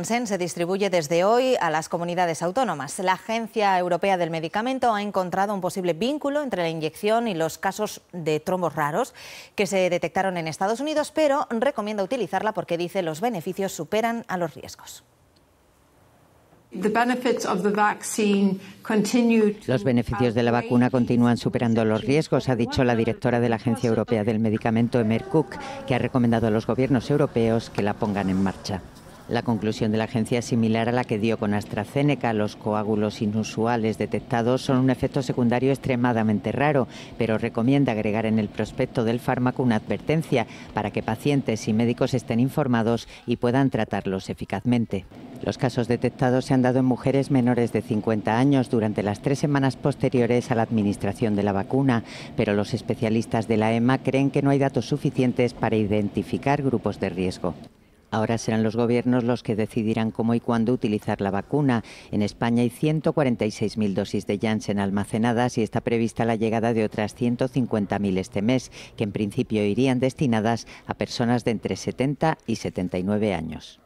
se distribuye desde hoy a las comunidades autónomas. La Agencia Europea del Medicamento ha encontrado un posible vínculo entre la inyección y los casos de trombos raros que se detectaron en Estados Unidos, pero recomienda utilizarla porque dice los beneficios superan a los riesgos. Los beneficios de la vacuna continúan superando los riesgos, ha dicho la directora de la Agencia Europea del Medicamento, Emer Cook, que ha recomendado a los gobiernos europeos que la pongan en marcha. La conclusión de la agencia es similar a la que dio con AstraZeneca. Los coágulos inusuales detectados son un efecto secundario extremadamente raro, pero recomienda agregar en el prospecto del fármaco una advertencia para que pacientes y médicos estén informados y puedan tratarlos eficazmente. Los casos detectados se han dado en mujeres menores de 50 años durante las tres semanas posteriores a la administración de la vacuna, pero los especialistas de la EMA creen que no hay datos suficientes para identificar grupos de riesgo. Ahora serán los gobiernos los que decidirán cómo y cuándo utilizar la vacuna. En España hay 146.000 dosis de Janssen almacenadas y está prevista la llegada de otras 150.000 este mes, que en principio irían destinadas a personas de entre 70 y 79 años.